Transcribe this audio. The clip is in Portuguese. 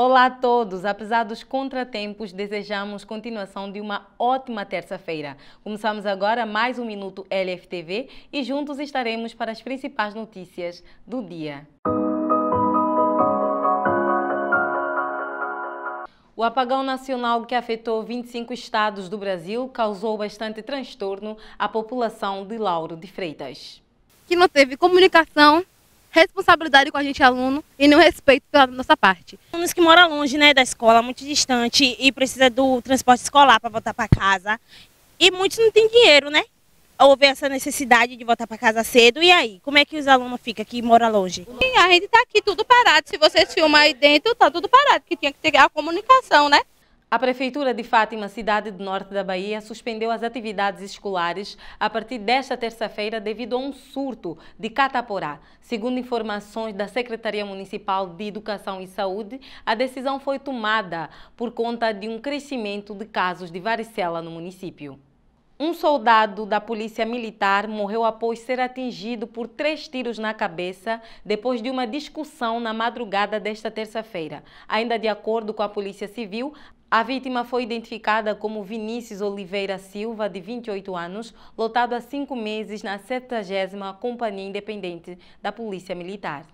Olá a todos! Apesar dos contratempos, desejamos continuação de uma ótima terça-feira. Começamos agora mais um Minuto LFTV e juntos estaremos para as principais notícias do dia. O apagão nacional que afetou 25 estados do Brasil causou bastante transtorno à população de Lauro de Freitas. Que não teve comunicação, responsabilidade com a gente aluno e não respeito pela nossa parte. Alunos que moram longe né, da escola, muito distante e precisa do transporte escolar para voltar para casa. E muitos não têm dinheiro, né? Houve essa necessidade de voltar para casa cedo. E aí, como é que os alunos ficam que moram longe? E a gente está aqui tudo parado. Se vocês filmam aí dentro, está tudo parado, porque tinha que ter a comunicação, né? A Prefeitura de Fátima, cidade do norte da Bahia, suspendeu as atividades escolares a partir desta terça-feira devido a um surto de cataporá. Segundo informações da Secretaria Municipal de Educação e Saúde, a decisão foi tomada por conta de um crescimento de casos de varicela no município. Um soldado da polícia militar morreu após ser atingido por três tiros na cabeça depois de uma discussão na madrugada desta terça-feira. Ainda de acordo com a Polícia Civil, a vítima foi identificada como Vinícius Oliveira Silva, de 28 anos, lotado há cinco meses na 70 Companhia Independente da Polícia Militar.